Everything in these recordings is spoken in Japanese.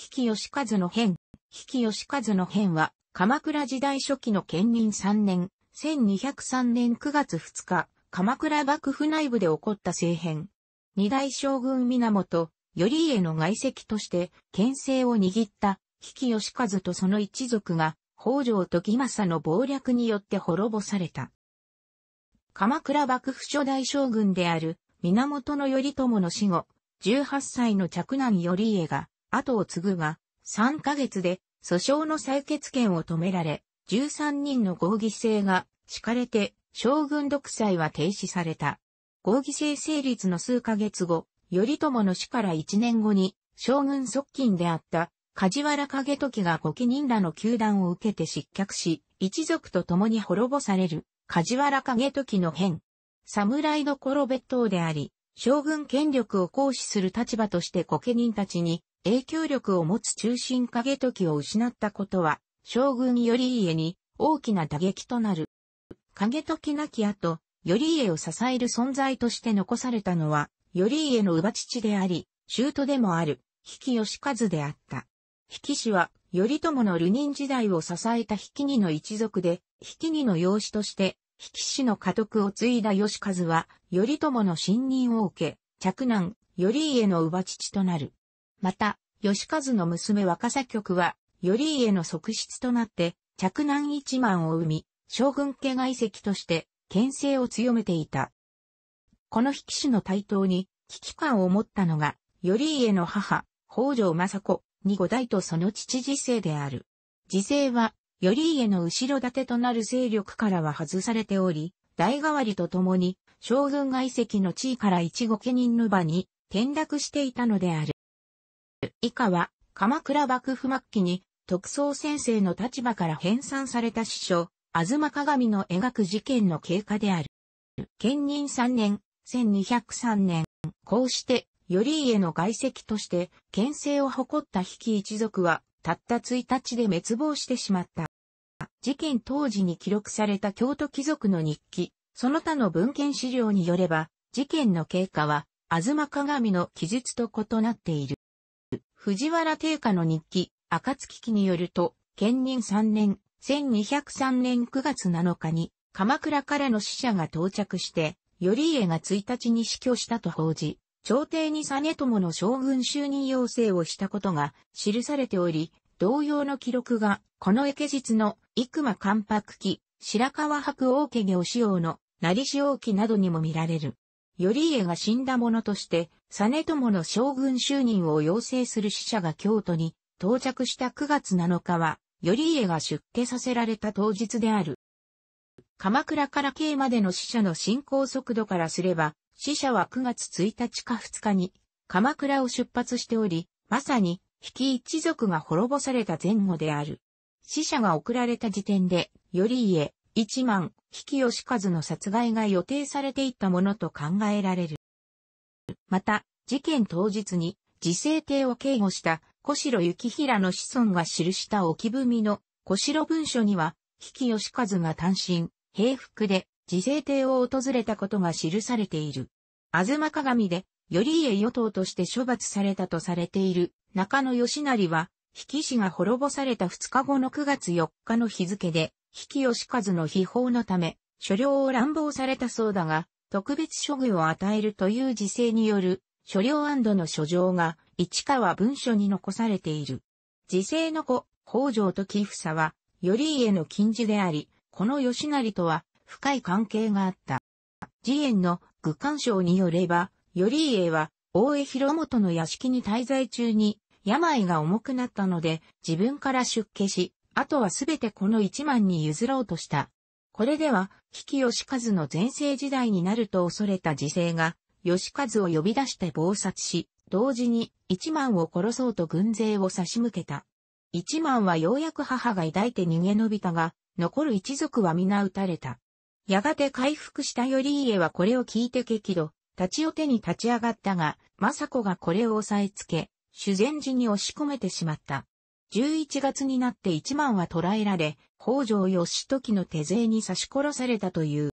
比企義和の変。比企義和の変は、鎌倉時代初期の建仁3年、1203年9月2日、鎌倉幕府内部で起こった政変。二大将軍源、頼家の外籍として、県政を握った、比企義和とその一族が、北条時政の謀略によって滅ぼされた。鎌倉幕府初代将軍である、源頼朝の死後、18歳の嫡男頼家が、後を継ぐが、3ヶ月で訴訟の採決権を止められ、13人の合議制が敷かれて、将軍独裁は停止された。合議制成立の数ヶ月後、頼朝の死から1年後に、将軍側近であった梶原景時が御家人らの球団を受けて失脚し、一族と共に滅ぼされる、梶原景時の変。侍どころ別当であり、将軍権力を行使する立場として御家人たちに影響力を持つ中心影時を失ったことは、将軍頼家に大きな打撃となる。影時亡き後、頼家を支える存在として残されたのは、頼家の乳父であり、舅でもある、比企義和であった。比企氏は、頼朝の流人時代を支えた比企にの一族で、比企にの養子として、比企氏の家督を継いだ義和は、頼朝の信任を受け、嫡男、頼家の乳父となる。また、吉和の娘若狭局は、頼家の側室となって、嫡男一万を生み、将軍家外籍として、牽制を強めていた。この引き手の台頭に、危機感を持ったのが、頼家の母、北条政子、二五代とその父次世である。次世は、頼家の後ろ盾となる勢力からは外されており、代替わりとともに、将軍外籍の地位から一御家人の場に転落していたのである。以下は、鎌倉幕府末期に、特捜先生の立場から編纂された師匠、東鏡の描く事件の経過である。兼任3年、1203年、こうして、頼家の外籍として、県政を誇った比企一族は、たった1日で滅亡してしまった。事件当時に記録された京都貴族の日記、その他の文献資料によれば、事件の経過は、東鏡の記述と異なっている。藤原定家の日記、暁記によると、県任3年、1203年9月7日に、鎌倉からの死者が到着して、頼家が1日に死去したと報じ、朝廷に実朝の将軍就任要請をしたことが記されており、同様の記録が、この翌日の、幾間関白記、白川白王家行使用の、成し王記などにも見られる。頼家が死んだ者として、実朝の将軍就任を要請する使者が京都に到着した9月7日は、頼家が出家させられた当日である。鎌倉から京までの死者の進行速度からすれば、死者は9月1日か2日に、鎌倉を出発しており、まさに、引き一族が滅ぼされた前後である。死者が送られた時点で、頼家、一万、比企吉和の殺害が予定されていたものと考えられる。また、事件当日に、自制帝を警護した小城幸平の子孫が記した置文の小城文書には、比企吉和が単身、平服で自制帝を訪れたことが記されている。あずま鏡で、頼家与党として処罰されたとされている中野義成は、比企氏が滅ぼされた2日後の9月4日の日付で、引き吉和の秘宝のため、所領を乱暴されたそうだが、特別処遇を与えるという時勢による、所領安の書状が、市川文書に残されている。時勢の子、北条と木房は、頼家の近似であり、この吉成とは、深い関係があった。次元の愚官賞によれば、頼家は、大江広元の屋敷に滞在中に、病が重くなったので、自分から出家し、あとはすべてこの一万に譲ろうとした。これでは、比企義和の前世時代になると恐れた時勢が、義和を呼び出して謀殺し、同時に一万を殺そうと軍勢を差し向けた。一万はようやく母が抱いて逃げ延びたが、残る一族は皆撃たれた。やがて回復した頼家はこれを聞いて激怒、立ちお手に立ち上がったが、政子がこれを押さえつけ、修善寺に押し込めてしまった。11月になって一万は捕らえられ、北条義時の手勢に刺し殺されたという。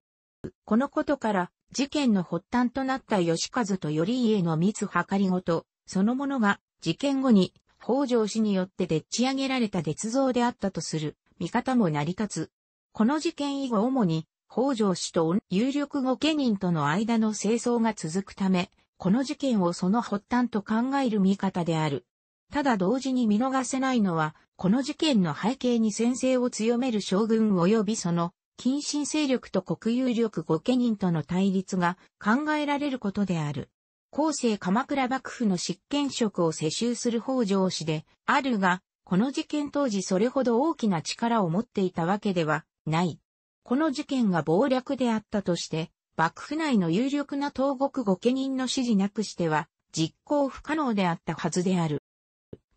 このことから、事件の発端となった義和と頼家の密計りごと、そのものが、事件後に、北条氏によってでっち上げられた鉄像であったとする、見方も成り立つ。この事件以後主に、北条氏と有力御家人との間の清掃が続くため、この事件をその発端と考える見方である。ただ同時に見逃せないのは、この事件の背景に先制を強める将軍及びその、近親勢力と国有力御家人との対立が考えられることである。後世鎌倉幕府の執権職を世襲する北条氏であるが、この事件当時それほど大きな力を持っていたわけではない。この事件が暴略であったとして、幕府内の有力な東国御家人の指示なくしては実行不可能であったはずである。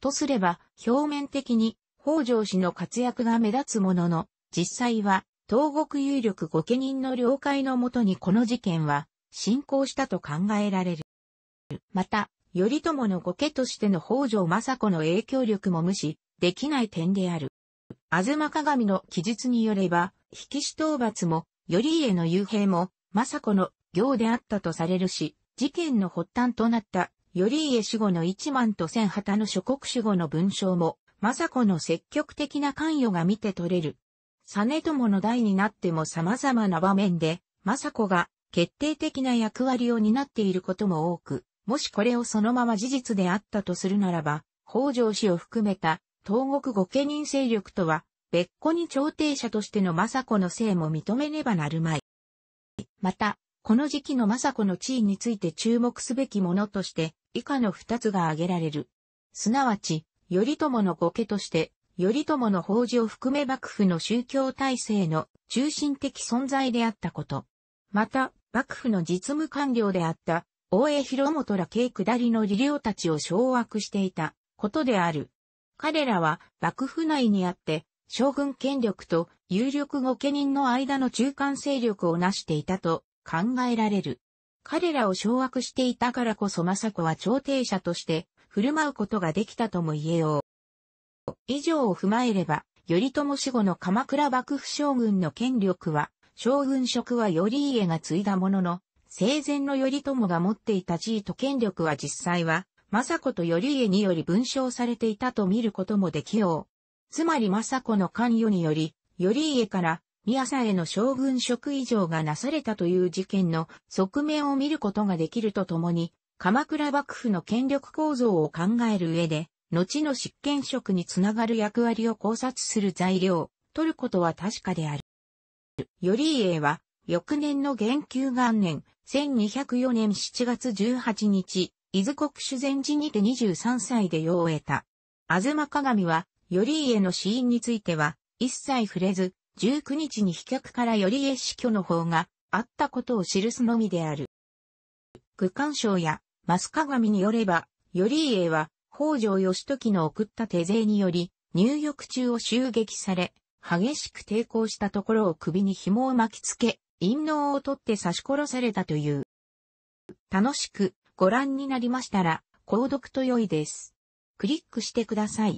とすれば、表面的に北条氏の活躍が目立つものの、実際は、東国有力御家人の了解のもとにこの事件は進行したと考えられる。また、頼朝の御家としての北条政子の影響力も無視できない点である。東鏡の記述によれば、引き死討伐も、頼家の幽閉も、政子の行であったとされるし、事件の発端となった頼家守護の一万と千旗の諸国守護の文章も、政子の積極的な関与が見て取れる。実朝の代になっても様々な場面で、政子が決定的な役割を担っていることも多く、もしこれをそのまま事実であったとするならば、北条氏を含めた東国御家人勢力とは、別個に朝廷者としての政子の姓も認めねばなるまい。また、この時期の政子の地位について注目すべきものとして、以下の二つが挙げられる。すなわち、頼朝の後家として、頼朝の法事を含め幕府の宗教体制の中心的存在であったこと。また、幕府の実務官僚であった、大江広元ら軽下りの理領たちを掌握していたことである。彼らは幕府内にあって、将軍権力と有力御家人の間の中間勢力を成していたと考えられる。彼らを掌握していたからこそ政子は朝廷者として振る舞うことができたとも言えよう。以上を踏まえれば、頼朝死後の鎌倉幕府将軍の権力は、将軍職は頼家が継いだものの、生前の頼朝が持っていた地位と権力は実際は、政子と頼家により分章されていたと見ることもできよう。つまり政子の関与により、頼家から宮佐への将軍職以上がなされたという事件の側面を見ることができるとともに、鎌倉幕府の権力構造を考える上で、後の執権職につながる役割を考察する材料取ることは確かである。頼家は、翌年の元久元年、1204年7月18日、伊豆国主前寺にて23歳で世を得た。吾妻鏡は、頼家の死因については、一切触れず、19日に飛脚から寄りえ死去の方があったことを記すのみである。区間賞やマス鏡によれば、頼り家は北条義時の送った手勢により、入浴中を襲撃され、激しく抵抗したところを首に紐を巻きつけ、陰謀を取って刺し殺されたという。楽しくご覧になりましたら、購読と良いです。クリックしてください。